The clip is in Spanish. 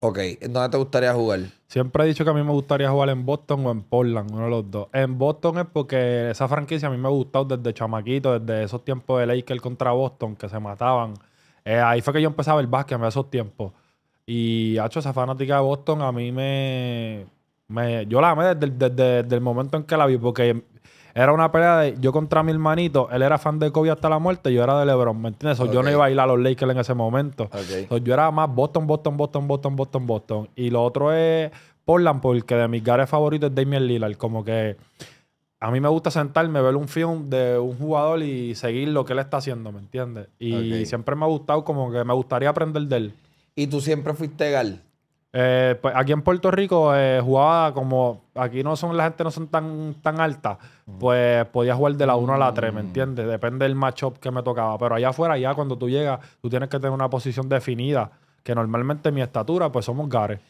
Ok, ¿dónde te gustaría jugar? Siempre he dicho que a mí me gustaría jugar en Boston o en Portland, uno de los dos. En Boston es porque esa franquicia a mí me ha gustado desde chamaquito, desde esos tiempos de Lakers contra Boston que se mataban. Eh, ahí fue que yo empezaba el básquet en esos tiempos. Y, hecho, esa fanática de Boston a mí me... me yo la amé desde, el momento en que la vi porque era una pelea de yo contra mi hermanito. Él era fan de Kobe hasta la muerte. Yo era de LeBron. ¿Me entiendes? Yo no iba a ir a los Lakers en ese momento. yo era más Boston, Boston, Boston, Boston, Boston, Boston. Y lo otro es Portland, porque de mis gares favoritos es Damian Lillard. Como que a mí me gusta sentarme, ver un film de un jugador y seguir lo que él está haciendo, ¿me entiendes? Y siempre me ha gustado, como que me gustaría aprender de él. ¿Y tú siempre fuiste gal? Eh, pues aquí en Puerto Rico eh, jugaba como aquí no son la gente no son tan, tan alta, pues podía jugar de la 1 a la 3, ¿me mm. entiendes? Depende del matchup que me tocaba. Pero allá afuera, ya cuando tú llegas, tú tienes que tener una posición definida, que normalmente mi estatura, pues somos gares.